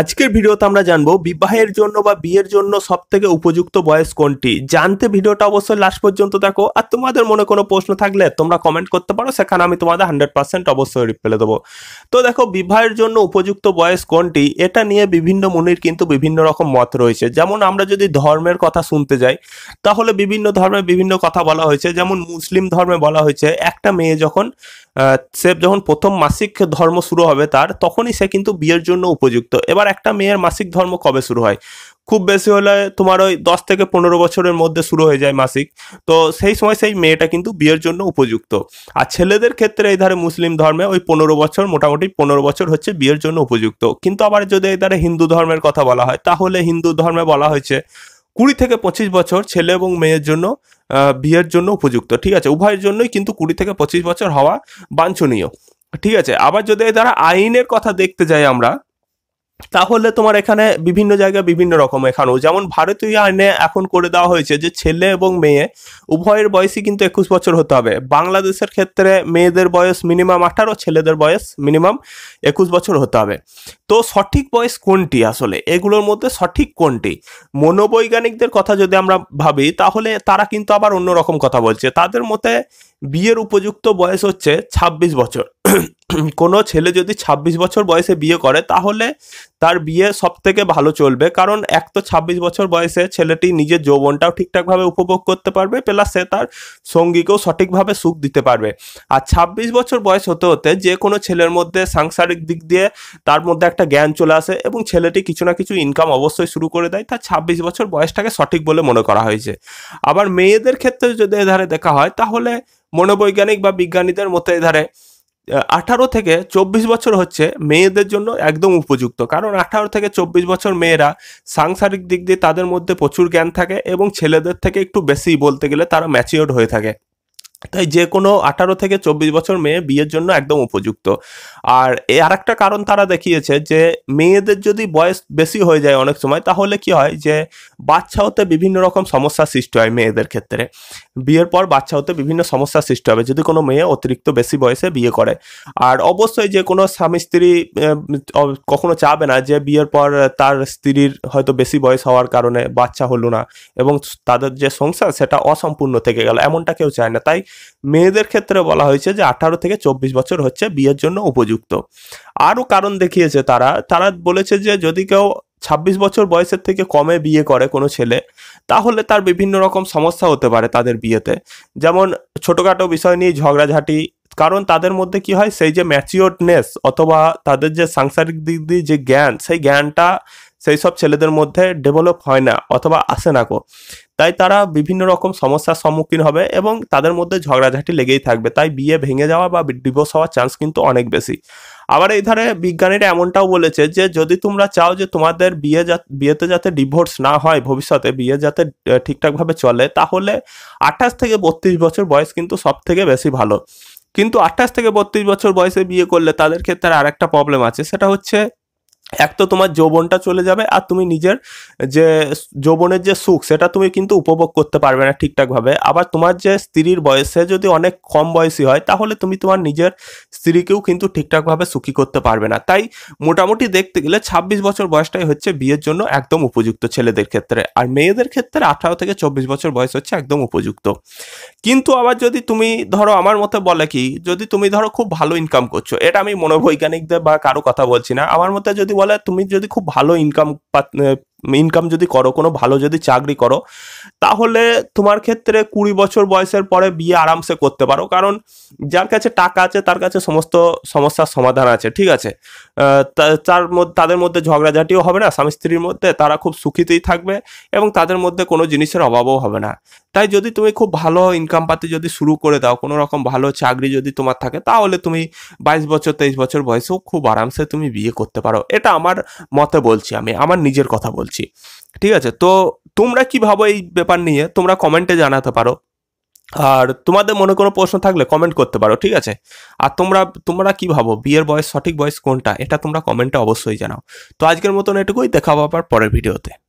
আজকের ভিডিওতে আমরা জানবো বিবাহের জন্য বা বিয়ের জন্য সব থেকে উপযুক্ত বয়স কোনটি জানতে ভিডিওটা অবশ্যই লাস্ট পর্যন্ত দেখো আর তোমাদের মনে কোনো প্রশ্ন থাকলে তোমরা কমেন্ট করতে পারো সেখানে আমি তোমাদের হান্ড্রেড পার্সেন্ট অবশ্যই রিপ্লাই দেবো তো দেখো বিবাহের জন্য উপযুক্ত বয়স কোনটি এটা নিয়ে বিভিন্ন মুনির কিন্তু বিভিন্ন রকম মত রয়েছে যেমন আমরা যদি ধর্মের কথা শুনতে যাই তাহলে বিভিন্ন ধর্মে বিভিন্ন কথা বলা হয়েছে যেমন মুসলিম ধর্মে বলা হয়েছে একটা মেয়ে যখন সে যখন প্রথম মাসিক ধর্ম শুরু হবে তার তখনই সে কিন্তু বিয়ের জন্য উপযুক্ত এবার একটা মেয়ের মাসিক ধর্ম কবে শুরু হয় খুব বেশি হলে তোমার ওই দশ থেকে পনেরো বছরের মধ্যে শুরু হয়ে যায় মাসিক তো সেই সময় সেই মেয়েটা কিন্তু বিয়ের জন্য উপযুক্ত আর ছেলেদের ক্ষেত্রে এই ধারে মুসলিম ধর্মে ওই পনেরো বছর মোটামুটি পনেরো বছর হচ্ছে বিয়ের জন্য উপযুক্ত কিন্তু আবার যদি এই ধারে হিন্দু ধর্মের কথা বলা হয় তাহলে হিন্দু ধর্মে বলা হয়েছে কুড়ি থেকে পঁচিশ বছর ছেলে এবং মেয়ের জন্য বিয়ের জন্য উপযুক্ত ঠিক আছে উভয়ের জন্যই কিন্তু কুড়ি থেকে পঁচিশ বছর হওয়া বাঞ্ছনীয় ঠিক আছে আবার যদি দ্বারা আইনের কথা দেখতে যাই আমরা তাহলে তোমার এখানে বিভিন্ন জায়গায় বিভিন্ন রকম এখানেও যেমন ভারতীয় আইনে এখন করে দেওয়া হয়েছে যে ছেলে এবং মেয়ে উভয়ের বয়সই কিন্তু একুশ বছর হতে হবে বাংলাদেশের ক্ষেত্রে মেয়েদের বয়স মিনিমাম আঠারো ছেলেদের বয়স মিনিমাম একুশ বছর হতে হবে তো সঠিক বয়স কোনটি আসলে এগুলোর মধ্যে সঠিক কোনটি মনোবৈজ্ঞানিকদের কথা যদি আমরা ভাবি তাহলে তারা কিন্তু আবার অন্যরকম কথা বলছে তাদের মতে বিয়ের উপযুক্ত বয়স হচ্ছে ২৬ বছর কোনো ছেলে যদি ২৬ বছর বয়সে বিয়ে করে তাহলে তার বিয়ে সব থেকে ভালো চলবে কারণ এক তো ২৬ বছর বয়সে ছেলেটি নিজের যৌবনটাও ঠিকঠাকভাবে উপভোগ করতে পারবে প্লাস সে তার সঙ্গীকেও সঠিকভাবে সুখ দিতে পারবে আর ২৬ বছর বয়স হতে হতে যে কোনো ছেলের মধ্যে সাংসারিক দিক দিয়ে তার মধ্যে একটা জ্ঞান চলে আসে এবং ছেলেটি কিছু না কিছু ইনকাম অবশ্যই শুরু করে দেয় তার ২৬ বছর বয়সটাকে সঠিক বলে মনে করা হয়েছে আবার মেয়েদের ক্ষেত্রে যদি এধারে দেখা হয় তাহলে মনোবৈজ্ঞানিক বা বিজ্ঞানীদের মতো এধারে আঠারো থেকে চব্বিশ বছর হচ্ছে মেয়েদের জন্য একদম উপযুক্ত কারণ আঠারো থেকে চব্বিশ বছর মেয়েরা সাংসারিক দিক দিয়ে তাদের মধ্যে প্রচুর জ্ঞান থাকে এবং ছেলেদের থেকে একটু বেশি বলতে গেলে তারা ম্যাচিওর হয়ে থাকে তাই যে কোনো আঠারো থেকে চব্বিশ বছর মেয়ে বিয়ের জন্য একদম উপযুক্ত আর এ আর একটা কারণ তারা দেখিয়েছে যে মেয়েদের যদি বয়স বেশি হয়ে যায় অনেক সময় তাহলে কি হয় যে বাচ্চা হতে বিভিন্ন রকম সমস্যার সৃষ্টি হয় মেয়েদের ক্ষেত্রে বিয়ের পর বাচ্চা হতে বিভিন্ন সমস্যার সৃষ্টি হবে যদি কোনো মেয়ে অতিরিক্ত বেশি বয়সে বিয়ে করে আর অবশ্যই যে কোনো স্বামী স্ত্রী কখনো চাবে না যে বিয়ের পর তার স্ত্রীর হয়তো বেশি বয়স হওয়ার কারণে বাচ্চা হলো না এবং তাদের যে সংসার সেটা অসম্পূর্ণ থেকে গেল এমনটা কেউ চায় না তাই মেয়েদের ক্ষেত্রে বলা হয়েছে যে আঠারো থেকে চব্বিশ বছর হচ্ছে বিয়ের জন্য উপযুক্ত আরও কারণ দেখিয়েছে তারা তারা বলেছে যে যদি কেউ ছাব্বিশ বছর বয়সের থেকে কমে বিয়ে করে কোনো ছেলে তাহলে তার বিভিন্ন রকম সমস্যা হতে পারে তাদের বিয়েতে যেমন ছোটোখাটো বিষয় নিয়ে ঝগড়াঝাটি কারণ তাদের মধ্যে কি হয় সেই যে ম্যাচিওরনেস অথবা তাদের যে সাংসারিক দিক দিয়ে যে জ্ঞান সেই জ্ঞানটা সেই সব ছেলেদের মধ্যে ডেভেলপ হয় না অথবা আসে না কো তাই তারা বিভিন্ন রকম সমস্যার সম্মুখীন হবে এবং তাদের মধ্যে ঝগড়াঝাটি লেগেই থাকবে তাই বিয়ে ভেঙে যাওয়া বা ডিভোর্স হওয়ার চান্স কিন্তু অনেক বেশি আবার এই ধারে বিজ্ঞানীরা এমনটাও বলেছে যে যদি তোমরা চাও যে তোমাদের বিয়ে বিয়েতে যাতে ডিভোর্স না হয় ভবিষ্যতে বিয়ে যাতে ঠিকঠাকভাবে চলে তাহলে আঠাশ থেকে বত্রিশ বছর বয়স কিন্তু সব থেকে বেশি ভালো কিন্তু আঠাশ থেকে বত্রিশ বছর বয়সে বিয়ে করলে তাদের ক্ষেত্রে আর একটা প্রবলেম আছে সেটা হচ্ছে এক তো তোমার যৌবনটা চলে যাবে আর তুমি নিজের যে যৌবনের যে সুখ সেটা তুমি কিন্তু উপভোগ করতে পারবে না ঠিকঠাকভাবে আবার তোমার যে স্ত্রীর বয়সে যদি অনেক কম বয়সী হয় তাহলে তুমি তোমার নিজের স্ত্রীকেও কিন্তু ঠিকঠাকভাবে সুখী করতে পারবে না তাই মোটামুটি দেখতে গেলে ২৬ বছর বয়সটাই হচ্ছে বিয়ের জন্য একদম উপযুক্ত ছেলেদের ক্ষেত্রে আর মেয়েদের ক্ষেত্রে আঠারো থেকে চব্বিশ বছর বয়স হচ্ছে একদম উপযুক্ত কিন্তু আবার যদি তুমি ধরো আমার মতে বলে কি যদি তুমি ধরো খুব ভালো ইনকাম করছো এটা আমি মনোবৈজ্ঞানিকদের বা কারো কথা বলছি না আমার মতে যদি চাকরিওয়ালা তুমি যদি খুব ভালো ইনকাম ইনকাম যদি করো কোনো ভালো যদি চাকরি করো তাহলে তোমার ক্ষেত্রে কুড়ি বছর বয়সের পরে বিয়ে আরামসে করতে পারো কারণ যার কাছে টাকা আছে তার কাছে সমস্ত সমস্যার সমাধান আছে ঠিক আছে তার মধ্যে তাদের মধ্যে ঝগড়াঝাটিও হবে না স্বামী স্ত্রীর মধ্যে তারা খুব সুখীতেই থাকবে এবং তাদের মধ্যে কোনো জিনিসের অভাবও হবে না তাই যদি তুমি খুব ভালো ইনকাম পাতি যদি শুরু করে দাও কোনো রকম ভালো চাকরি যদি তোমার থাকে তাহলে তুমি বাইশ বছর তেইশ বছর বয়সেও খুব আরামসে তুমি বিয়ে করতে পারো এটা আমার মতে বলছি আমি আমার নিজের কথা বলছি বলছি ঠিক আছে তো তোমরা কি ভাবো এই ব্যাপার নিয়ে তোমরা কমেন্টে জানাতে পারো আর তোমাদের মনে কোনো প্রশ্ন থাকলে কমেন্ট করতে পারো ঠিক আছে আর তোমরা তোমরা কি ভাবো বিয়ের বয়স সঠিক বয়স কোনটা এটা তোমরা কমেন্টে অবশ্যই জানাও তো আজকের মতন এটুকুই দেখাবো আবার পরের ভিডিওতে